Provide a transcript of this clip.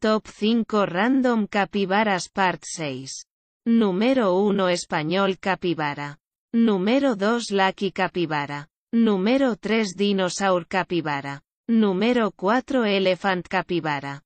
Top 5 Random Capibaras Part 6. Número 1 Español Capibara. Número 2 Lucky Capibara. Número 3 Dinosaur Capibara. Número 4 Elephant Capibara.